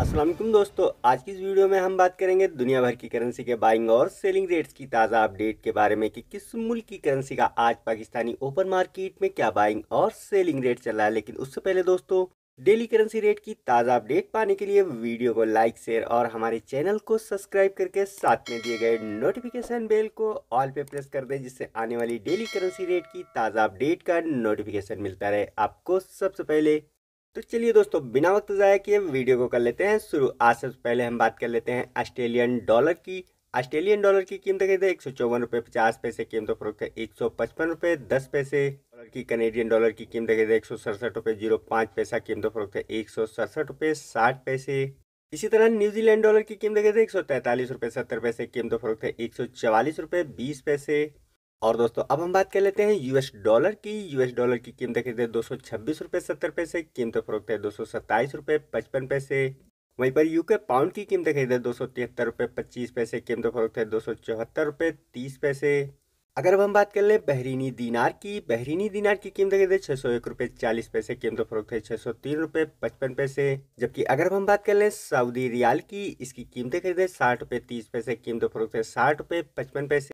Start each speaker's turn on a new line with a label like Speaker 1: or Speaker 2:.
Speaker 1: असलम दोस्तों आज की इस वीडियो में हम बात करेंगे दुनिया भर की करेंसी के बाइंग और सेलिंग रेट्स की ताज़ा अपडेट के बारे में कि किस मुल्क की करेंसी का आज पाकिस्तानी ओपन मार्केट में क्या बाइंग और सेलिंग रेट चल रहा है लेकिन उससे पहले दोस्तों डेली करेंसी रेट की ताज़ा अपडेट पाने के लिए वीडियो को लाइक शेयर और हमारे चैनल को सब्सक्राइब करके साथ में दिए गए नोटिफिकेशन बेल को ऑल पे प्रेस कर दें जिससे आने वाली डेली करेंसी रेट की ताज़ा अपडेट का नोटिफिकेशन मिलता रहे आपको सबसे पहले तो चलिए दोस्तों बिना वक्त ज़ाया किए वीडियो को कर लेते हैं शुरू आज सबसे पहले हम बात कर लेते हैं ऑस्ट्रेलियन डॉलर की ऑस्ट्रेलियन डॉलर की कीमत हैं एक सौ चौवन रुपये पचास पैसे कीमत फरोख एक सौ पचपन रुपये दस पैसे डॉलर की कनेडियन डॉलर की कीमत हैं एक सौ सड़सठ रुपये जीरो पाँच पैसा कीमत फरोख एक सौ सड़सठ रुपये साठ पैसे इसी तरह न्यूजीलैंड डॉलर की कीमत हैं एक सौ तैंतालीस रुपये सत्तर पैसे कीमत फरोख एक सौ चवालीस रुपये बीस पैसे और दोस्तों अब हम बात कर लेते हैं यूएस डॉलर की यूएस डॉलर की कीमत खरीदे दो सौ छब्बीस रुपये सत्तर पैसे कीमत फरोख्त है दो सौ सत्ताईस रुपये पचपन पैसे वहीं पर यूके पाउंड की कीमत खरीदे दो सौ तिहत्तर रुपये पच्चीस पैसे कीमत फरोख्त है दो सौ चौहत्तर रुपये तीस पैसे अगर अब हम बात कर लें बहरीनी दीनार की बहरीनी दीनार की कीमत खरीदे छः सौ एक रुपये चालीस पैसे कीमत फरोख्त है छः सौ तीन रुपये पचपन पैसे जबकि अगर हम बात कर लें सऊदी रियाल की इसकी कीमतें खरीदे साठ रुपये तीस पैसे कीमत फरोख्त है साठ रुपये पचपन पैसे